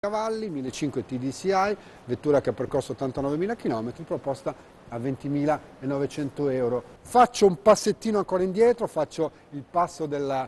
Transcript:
cavalli, 1500 TDCI, vettura che ha percorso 89.000 km, proposta a 20.900 euro. Faccio un passettino ancora indietro, faccio il passo della...